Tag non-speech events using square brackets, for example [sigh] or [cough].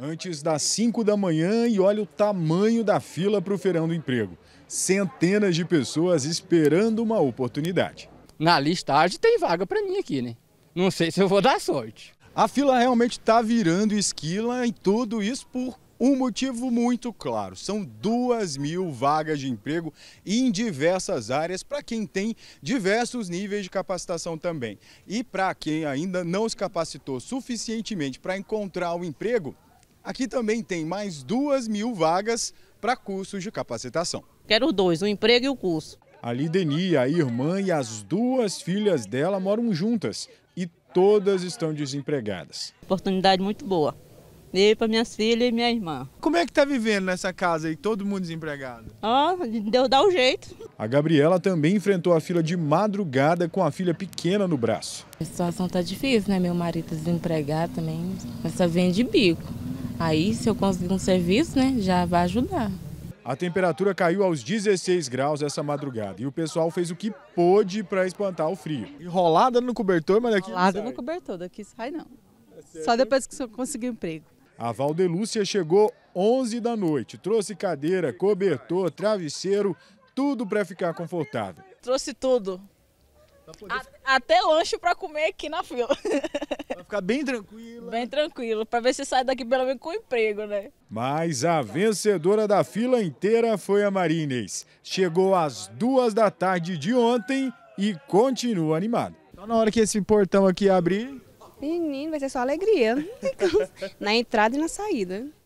antes das 5 da manhã e olha o tamanho da fila para o Feirão do Emprego. Centenas de pessoas esperando uma oportunidade. Na listagem tem vaga para mim aqui, né? Não sei se eu vou dar sorte. A fila realmente está virando esquila e tudo isso por um motivo muito claro: são duas mil vagas de emprego em diversas áreas para quem tem diversos níveis de capacitação também. E para quem ainda não se capacitou suficientemente para encontrar o um emprego, Aqui também tem mais duas mil vagas para cursos de capacitação. Quero os dois, o emprego e o curso. A Lidenia, a irmã e as duas filhas dela moram juntas e todas estão desempregadas. Oportunidade muito boa. E para minhas filhas e minha irmã. Como é que está vivendo nessa casa aí, todo mundo desempregado? Ah, deu dar o jeito. A Gabriela também enfrentou a fila de madrugada com a filha pequena no braço. A situação está difícil, né? Meu marido desempregado também, essa vem de bico. Aí, se eu conseguir um serviço, né, já vai ajudar. A temperatura caiu aos 16 graus essa madrugada e o pessoal fez o que pôde para espantar o frio. Enrolada no cobertor, mas daqui Enrolada no cobertor, daqui sai não. É Só depois que eu conseguir emprego. A Valdelúcia chegou 11 da noite, trouxe cadeira, cobertor, travesseiro, tudo para ficar confortável. Trouxe tudo. Poder... até lanche para comer aqui na fila. [laughs] ficar bem tranquila. Bem tranquilo, para ver se sai daqui pelo menos com emprego, né? Mas a vencedora da fila inteira foi a Marines. Chegou às duas da tarde de ontem e continua animada. Então, na hora que esse portão aqui abrir. Menino, vai ser só alegria. [laughs] na entrada e na saída.